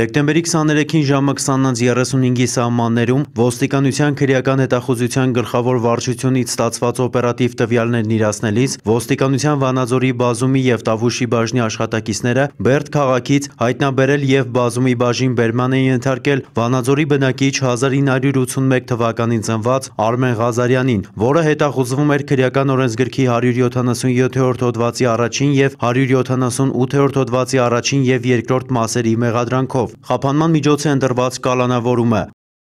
Դեկտեմբերի 23-ին ժամը 20:35-ի սահմաններում ոստիկանության քրեական հետախուզության գլխավոր վարչությունից ստացված օպերատիվ տվյալներն իրացնելիս ոստիկանության Վանաձորի բազումի եւ Տավուշի բաժնի աշխատակիցները Բերդ քաղաքից հայտնաբերել եւ բազումի բաժին բերման էին ենթարկել Վանաձորի բնակիչ 1981 թվականին ծնված Արմեն Ղազարյանին, որը հետախուզվում էր քրեական օրենսգրքի 177-րդ հոդվածի առաջին եւ 178-րդ հոդվածի առաջին եւ երկրորդ մասերի մեղադրանքով Խափանման միջոց է ընտրված կալանավորումը։